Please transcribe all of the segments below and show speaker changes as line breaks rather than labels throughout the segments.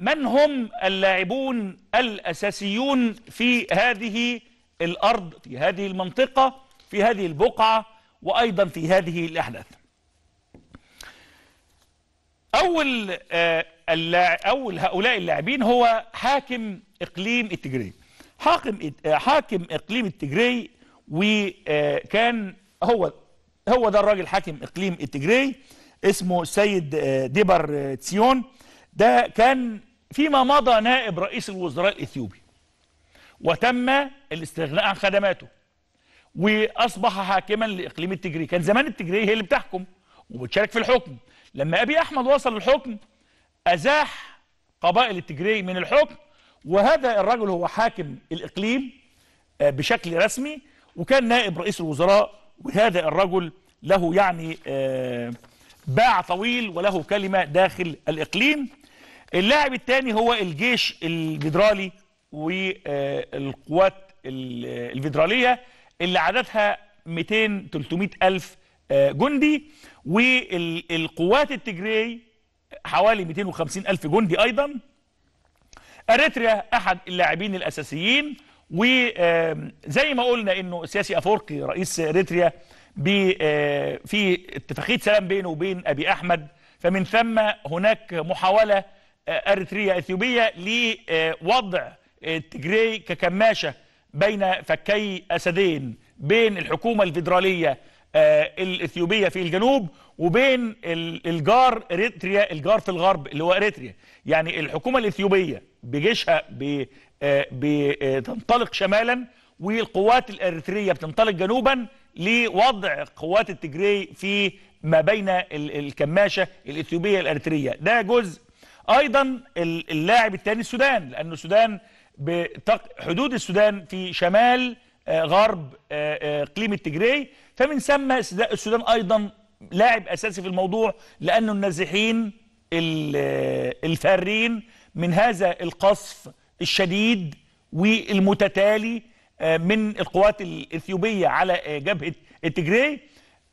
من هم اللاعبون الأساسيون في هذه الأرض في هذه المنطقة في هذه البقعة وأيضا في هذه الأحداث أول آه أول هؤلاء اللاعبين هو حاكم إقليم التجري حاكم آه، حاكم إقليم التجري وكان آه، هو هو ده الراجل حاكم إقليم التجري اسمه السيد آه، ديبر تسيون ده كان فيما مضى نائب رئيس الوزراء الإثيوبي وتم الاستغناء عن خدماته وأصبح حاكما لإقليم التجري كان زمان التجري هي اللي بتحكم وبتشارك في الحكم لما أبي أحمد وصل الحكم أزاح قبائل التجري من الحكم وهذا الرجل هو حاكم الإقليم آه، بشكل رسمي وكان نائب رئيس الوزراء وهذا الرجل له يعني آه، باع طويل وله كلمة داخل الإقليم اللاعب الثاني هو الجيش الفيدرالي والقوات آه، آه، الفيدرالية اللي عددها 200 300 ألف آه، جندي والقوات التجري حوالي 250 ألف جندي أيضا أريتريا أحد اللاعبين الأساسيين وزي ما قلنا أنه سياسي أفورقي رئيس أريتريا في اتفاقية سلام بينه وبين أبي أحمد فمن ثم هناك محاولة اريتريا آه، آه، آه، اثيوبيا لوضع تجري ككماشه بين فكي اسدين بين الحكومه الفيدراليه الاثيوبيه في الجنوب وبين الجار اريتريا الجار في الغرب اللي هو اريتريا يعني الحكومه الاثيوبيه بجيشها بتنطلق شمالا والقوات الاريتريه بتنطلق جنوبا لوضع قوات التجري في ما بين الكماشه الاثيوبيه الاريتريه ده جزء ايضا اللاعب الثاني السودان لانه السودان حدود السودان في شمال آه، غرب اقليم آه، آه، التجري فمن ثم السودان ايضا لاعب اساسي في الموضوع لانه النازحين الفارين من هذا القصف الشديد والمتتالي من القوات الاثيوبيه على جبهه التجري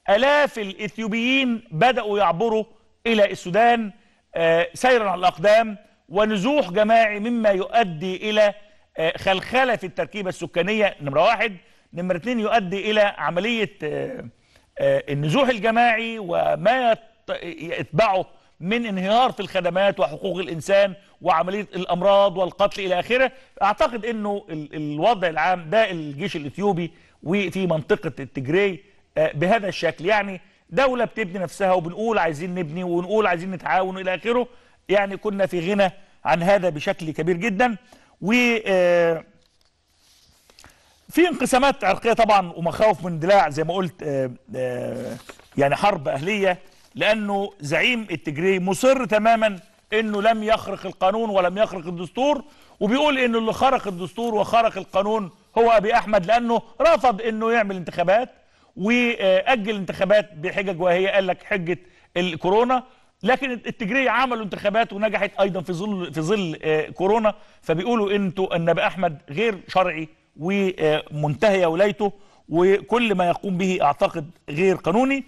الاف الاثيوبيين بداوا يعبروا الى السودان آه، سيرا على الأقدام ونزوح جماعي مما يؤدي إلى آه، خلخلة في التركيبة السكانية نمرة واحد نمرة اثنين يؤدي إلى عملية آه، النزوح الجماعي وما يتبعه من انهيار في الخدمات وحقوق الإنسان وعملية الأمراض والقتل إلى آخره أعتقد أنه الوضع العام ده الجيش الإثيوبي وفي منطقة التجري بهذا الشكل يعني دولة بتبني نفسها وبنقول عايزين نبني ونقول عايزين نتعاون إلى آخره يعني كنا في غنى عن هذا بشكل كبير جدا و آه، في انقسامات عرقية طبعا ومخاوف من اندلاع زي ما قلت آه، آه، يعني حرب أهلية لأنه زعيم التجري مصر تماما أنه لم يخرق القانون ولم يخرق الدستور وبيقول أن اللي خرق الدستور وخرق القانون هو أبي أحمد لأنه رفض أنه يعمل انتخابات واجل انتخابات بحجج وهي قال لك حجه الكورونا لكن التجريه عملوا انتخابات ونجحت ايضا في ظل في ظل آه، كورونا فبيقولوا انتوا النبي احمد غير شرعي ومنتهيه ولايته وكل ما يقوم به اعتقد غير قانوني